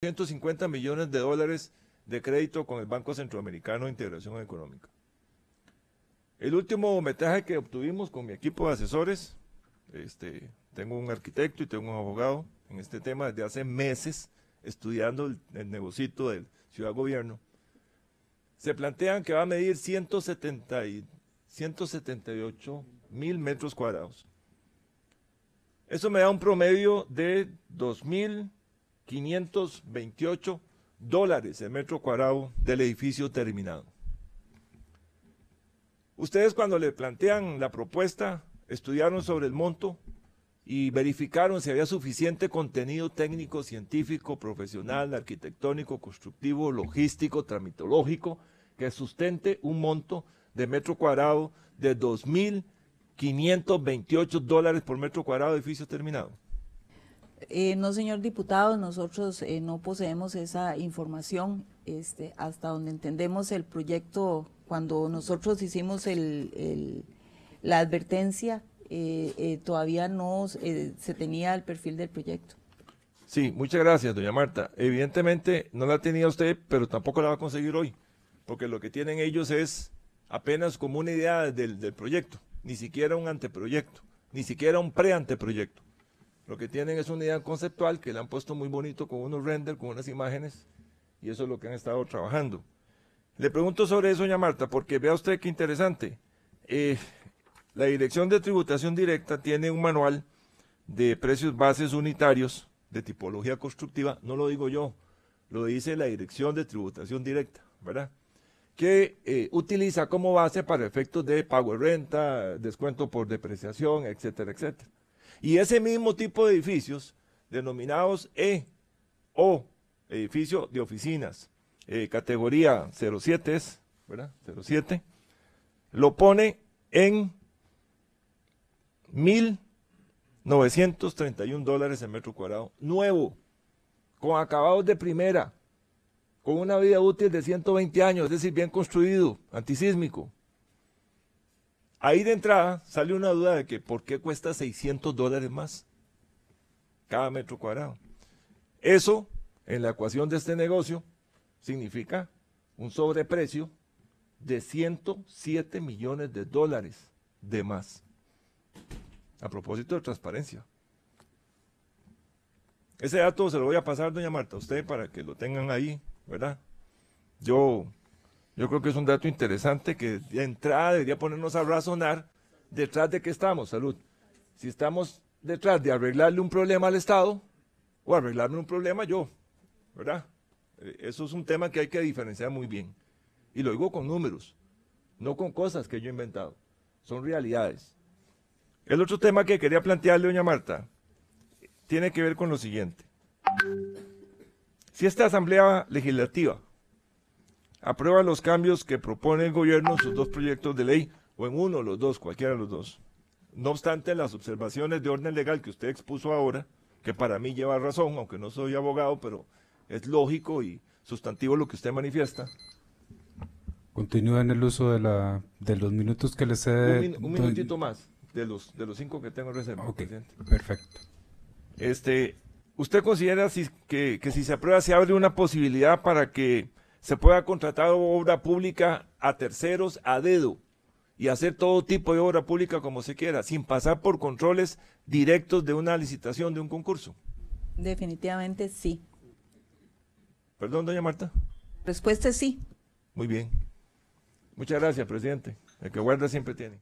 150 millones de dólares de crédito con el Banco Centroamericano de Integración Económica. El último metraje que obtuvimos con mi equipo de asesores, este, tengo un arquitecto y tengo un abogado en este tema desde hace meses estudiando el, negocio negocito del ciudad gobierno, se plantean que va a medir 170 178 mil metros cuadrados. Eso me da un promedio de 2000 mil 528 dólares el metro cuadrado del edificio terminado. Ustedes cuando le plantean la propuesta, estudiaron sobre el monto y verificaron si había suficiente contenido técnico, científico, profesional, arquitectónico, constructivo, logístico, tramitológico, que sustente un monto de metro cuadrado de 2.528 dólares por metro cuadrado de edificio terminado. Eh, no, señor diputado, nosotros eh, no poseemos esa información. Este, hasta donde entendemos el proyecto, cuando nosotros hicimos el, la advertencia, eh, todavía no se tenía el perfil del proyecto. Sí, muchas gracias, doña Marta. Evidentemente no la tenía usted, pero tampoco la va a conseguir hoy, porque lo que tienen ellos es apenas como una idea del, del proyecto, ni siquiera un anteproyecto, ni siquiera un pre-anteproyecto. Lo que tienen es una idea conceptual que le han puesto muy bonito con unos render, con unas imágenes, y eso es lo que han estado trabajando. Le pregunto sobre eso, doña Marta, porque vea usted qué interesante. Eh, la Dirección de Tributación Directa tiene un manual de precios bases unitarios de tipología constructiva, no lo digo yo, lo dice la Dirección de Tributación Directa, ¿verdad? Que eh, utiliza como base para efectos de pago de renta, descuento por depreciación, etcétera, etcétera. Y ese mismo tipo de edificios, denominados E o edificio de oficinas, eh, categoría 07 es, ¿verdad? 07, lo pone en 1.931 dólares el metro cuadrado, nuevo, con acabados de primera, con una vida útil de 120 años, es decir, bien construido, antisísmico. Ahí de entrada sale una duda de que por qué cuesta 600 dólares más cada metro cuadrado. Eso, en la ecuación de este negocio, significa un sobreprecio de 107 millones de dólares de más. A propósito de transparencia. Ese dato se lo voy a pasar, doña Marta, a usted para que lo tengan ahí, ¿verdad? Yo yo creo que es un dato interesante que de entrada debería ponernos a razonar detrás de qué estamos, salud. Si estamos detrás de arreglarle un problema al Estado o arreglarme un problema yo, ¿verdad? Eh, eso es un tema que hay que diferenciar muy bien. Y lo digo con números, no con cosas que yo he inventado, son realidades. El otro tema que quería plantearle, doña Marta, tiene que ver con lo siguiente. Si esta Asamblea Legislativa aprueba los cambios que propone el gobierno en sus dos proyectos de ley, o en uno, los dos, cualquiera de los dos. No obstante, las observaciones de orden legal que usted expuso ahora, que para mí lleva razón, aunque no soy abogado, pero es lógico y sustantivo lo que usted manifiesta. Continúa en el uso de, la, de los minutos que le cede. Un, minutito más, de los, cinco que tengo reservados. perfecto. Este, ¿Usted considera si, que si se aprueba se abre una posibilidad para que se pueda contratar obra pública a terceros a dedo y hacer todo tipo de obra pública como se quiera, sin pasar por controles directos de una licitación, de un concurso. Definitivamente sí. Perdón, doña Marta. Respuesta es sí. Muy bien. Muchas gracias, presidente. El que guarda siempre tiene.